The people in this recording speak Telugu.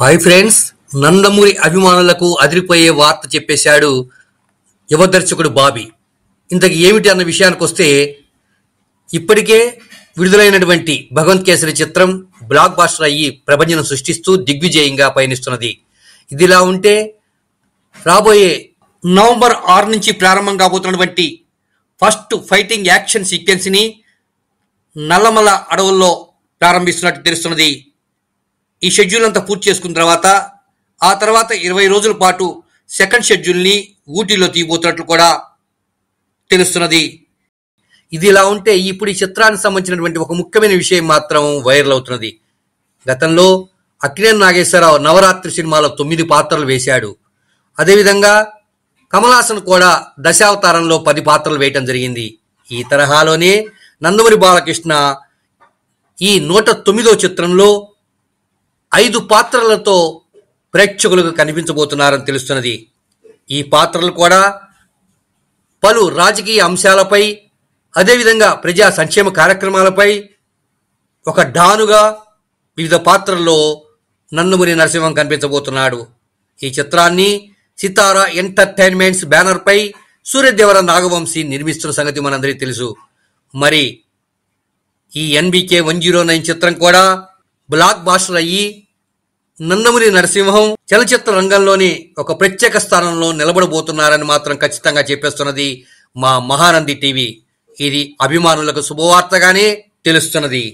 హాయ్ ఫ్రెండ్స్ నందమూరి అభిమానులకు అదిరిపోయే వార్త చెప్పేశాడు యువదర్శకుడు బాబీ ఇంతకు ఏమిటి అన్న విషయానికి వస్తే ఇప్పటికే విడుదలైనటువంటి భగవంత్ కేసరి చిత్రం బ్లాక్ బాస్టర్ అయ్యి ప్రపంచం సృష్టిస్తూ దిగ్విజయంగా పయనిస్తున్నది ఇదిలా ఉంటే రాబోయే నవంబర్ ఆరు నుంచి ప్రారంభం కాబోతున్నటువంటి ఫస్ట్ ఫైటింగ్ యాక్షన్ సీక్వెన్స్ని నల్లమల అడవుల్లో ప్రారంభిస్తున్నట్టు తెలుస్తున్నది ఈ షెడ్యూల్ అంతా పూర్తి చేసుకున్న తర్వాత ఆ తర్వాత ఇరవై రోజుల పాటు సెకండ్ షెడ్యూల్ని ఊటీలో తీయబోతున్నట్లు కూడా తెలుస్తున్నది ఇది ఇలా ఉంటే ఇప్పుడు ఈ చిత్రానికి సంబంధించినటువంటి ఒక ముఖ్యమైన విషయం మాత్రం వైరల్ అవుతున్నది గతంలో అక్కినేని నాగేశ్వరరావు నవరాత్రి సినిమాలో తొమ్మిది పాత్రలు వేశాడు అదేవిధంగా కమలాసన్ కూడా దశావతారంలో పది పాత్రలు వేయటం జరిగింది ఈ తరహాలోనే నందమూరి బాలకృష్ణ ఈ నూట తొమ్మిదో చిత్రంలో ఐదు పాత్రలతో ప్రేక్షకులకు కనిపించబోతున్నారని తెలుస్తున్నది ఈ పాత్రలు కూడా పలు రాజకీయ అంశాలపై అదేవిధంగా ప్రజా సంక్షేమ కార్యక్రమాలపై ఒక డానుగా వివిధ పాత్రల్లో నన్నుమురి నరసింహం కనిపించబోతున్నాడు ఈ చిత్రాన్ని సితారా ఎంటర్టైన్మెంట్స్ బ్యానర్పై సూర్యదేవర నాగవంశీ నిర్మిస్తున్న సంగతి మనందరికీ తెలుసు మరి ఈ ఎన్బికే వన్ జీరో నైన్ చిత్రం కూడా బ్లాక్ బాస్టర్ అయ్యి నందమూరి నరసింహం చలచిత్ర రంగంలోని ఒక ప్రత్యేక స్థానంలో నిలబడబోతున్నారని మాత్రం ఖచ్చితంగా చెప్పేస్తున్నది మా మహానంది టీవీ ఇది అభిమానులకు శుభవార్తగానే తెలుస్తున్నది